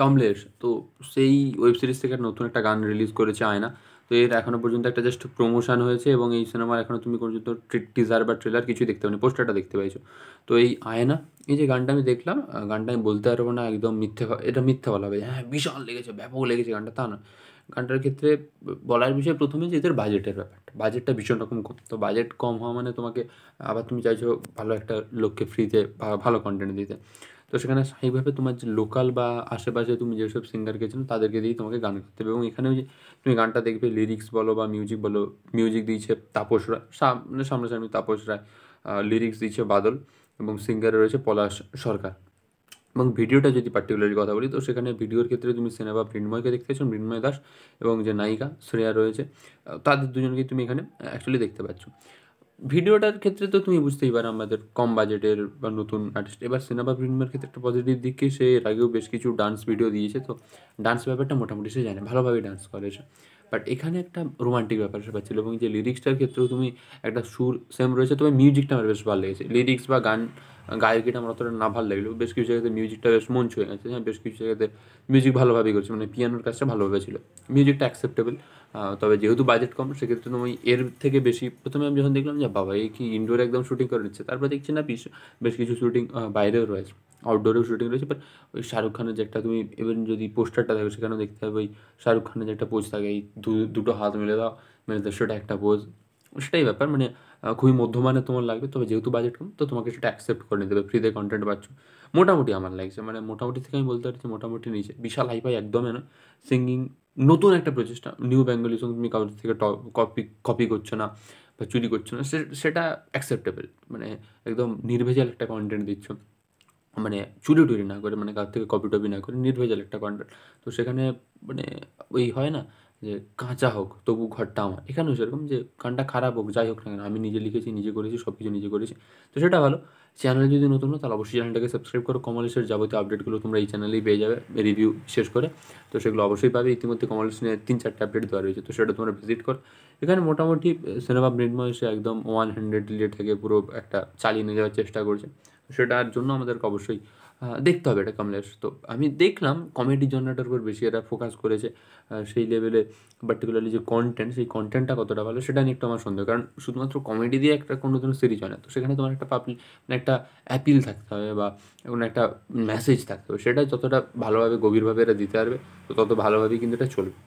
কমলেশ তো সেই web series থেকে নতুন একটা গান রিলিজ করেছে আয়না তো এর এখনও পর্যন্ত একটা জাস্ট প্রমোশন হয়েছে এবং এই সিনেমার এখনও তুমি পর্যন্ত টিজার বা ট্রেলার কিছুই দেখতে পাবে পোস্টারটা দেখতে পাইছো তো এই আয়না এই যে গানটা আমি দেখলাম গানটা আমি বলতে পারবো না একদম মিথ্যে এটা মিথ্যে বলা হবে হ্যাঁ ভীষণ লেগেছে ব্যাপক লেগেছে গানটা তা না গানটার ক্ষেত্রে বলার বিষয়ে প্রথমে যে এদের বাজেটের ব্যাপারটা বাজেটটা ভীষণ রকম কম তো বাজেট কম হওয়া মানে তোমাকে আবার তুমি চাইছো ভালো একটা লোককে ফ্রিতে ভালো কন্টেন্ট দিতে তো সেখানে সেইভাবে তোমার যে লোকাল বা আশেপাশে তুমি যেসব সিঙ্গারকে চেনো তাদেরকে দিয়েই তোমাকে গান করতে হবে এবং এখানে ওই যে তুমি গানটা দেখবে লিরিক্স বলো বা মিউজিক বলো মিউজিক দিয়েছে তাপস রায় সামনে মানে সামনাসামনি তাপস রায় লিরিক্স দিয়েছে বাদল এবং সিঙ্গারে রয়েছে পলাশ সরকার এবং ভিডিওটা যদি পার্টিকুলারলি কথা বলি তো সেখানে ভিডিওর ক্ষেত্রে তুমি সিনেমা মৃন্ময়কে দেখতে পাচ্ছ মৃন্ময় দাস এবং যে নায়িকা শ্রেয়া রয়েছে তাদের দুজনকেই তুমি এখানে অ্যাকচুয়ালি দেখতে পাচ্ছ ভিডিওটার ক্ষেত্রে তো তুমি বুঝতেই পারো আমাদের কম বাজেটের বা নতুন আর্টিস্ট এবার সিনেমা ফিল্মের ক্ষেত্রে একটা পজিটিভ দিক সে এর আগেও বেশ কিছু ডান্স ভিডিও দিয়েছে তো ডান্স ব্যাপারটা মোটামুটি সে জানে ভালোভাবেই ডান্স করেছে বাট এখানে একটা রোমান্টিক ব্যাপার সেটা ছিল এবং যে লিরিক্সটার ক্ষেত্রেও তুমি একটা সুর সেম রয়েছে তবে মিউজিকটা আমার বেশ ভালো লেগেছে লিরিক্স বা গান গায়কিটা আমার অতটা না ভালো লাগলো বেশ কিছু জায়গাতে মিউজিকটা বেশ মন ছুঁয়ে গেছে হ্যাঁ বেশ কিছু জায়গাতে মিউজিক ভালোভাবেই করছে মানে পিয়ানোর কাজটা ভালোভাবে ছিল মিউজিকটা অ্যাকসেপ্টেবল তবে যেহেতু বাজেট কম সেক্ষেত্রে তুমি এর থেকে বেশি প্রথমে আমি যখন দেখলাম যে বাবা এই কি ইনডোরে একদম শুটিং করে নিচ্ছে তারপর দেখছি না পিস বেশ কিছু শুটিং বাইরেও রয়েছে আউটডোরেও শুটিং রয়েছে বাট ওই শাহরুখ খানের যে একটা তুমি এবার যদি পোস্টারটা থাকে সেখানেও দেখতে হবে ওই শাহরুখ খানের যে একটা পোজ থাকে এই দুটো হাত মেলে দাও মেলে দাও সেটা একটা পোজ সেটাই ব্যাপার মানে খুবই মধ্যমানে তোমার লাগবে তবে যেহেতু বাজেট কম তো তোমাকে সেটা অ্যাকসেপ্ট করে নিতে হবে ফ্রিতে কন্টেন্ট পাচ্ছ মোটামুটি আমার লাগছে মানে মোটামুটি থেকে আমি বলতে পারছি মোটামুটি নিচে বিশাল হাইফাই একদমই না সিঙ্গিং নতুন একটা প্রচেষ্টা নিউ সং তুমি কাউকে থেকে কপি কপি করছো না বা চুরি করছো না সেটা অ্যাকসেপ্টেবল মানে একদম নির্ভেজাল একটা কন্টেন্ট দিচ্ছ মানে চুরি টুরি না করে মানে কার থেকে কপি টপি না করে নির্ভেজাল একটা কন্টেন্ট তো সেখানে মানে ওই হয় না যে কাঁচা হোক তবু ঘরটা আমার এখানেও সেরকম যে গানটা খারাপ হোক যাই হোক না কেন আমি নিজে লিখেছি নিজে করেছি সব কিছু নিজে করেছি তো সেটা ভালো চ্যানেল যদি নতুন হয় তাহলে অবশ্যই চ্যানেলটাকে সাবস্ক্রাইব করো কমলেশের যাবতীয় আপডেটগুলো তোমরা এই চ্যানেলেই পেয়ে যাবে রিভিউ শেষ করে তো সেগুলো অবশ্যই পাবে ইতিমধ্যে কমলেশ নিয়ে তিন চারটে আপডেট দেওয়া রয়েছে তো সেটা তোমরা ভিজিট করো এখানে মোটামুটি সিনেমা মৃন্ময় সে একদম ওয়ান হান্ড্রেড লিটার থেকে পুরো একটা চালিয়ে নিয়ে যাওয়ার চেষ্টা করছে সেটার জন্য আমাদেরকে অবশ্যই দেখতে হবে এটা কমলেশ তো আমি দেখলাম কমেডি জন্নাটার উপর বেশি এরা ফোকাস করেছে সেই লেভেলে পার্টিকুলারলি যে কন্টেন্ট সেই কন্টেন্টটা কতটা ভালো সেটা নিয়ে একটু আমার সন্দেহ কারণ শুধুমাত্র কমেডি দিয়ে একটা কোনো কোনো সিরিজ হয় না তো সেখানে তোমার একটা পাবলিক মানে একটা অ্যাপিল থাকতে হবে বা কোনো একটা মেসেজ থাকতে হবে সেটা যতটা ভালোভাবে গভীরভাবে এরা দিতে পারবে তো তত ভালোভাবেই কিন্তু এটা চলবে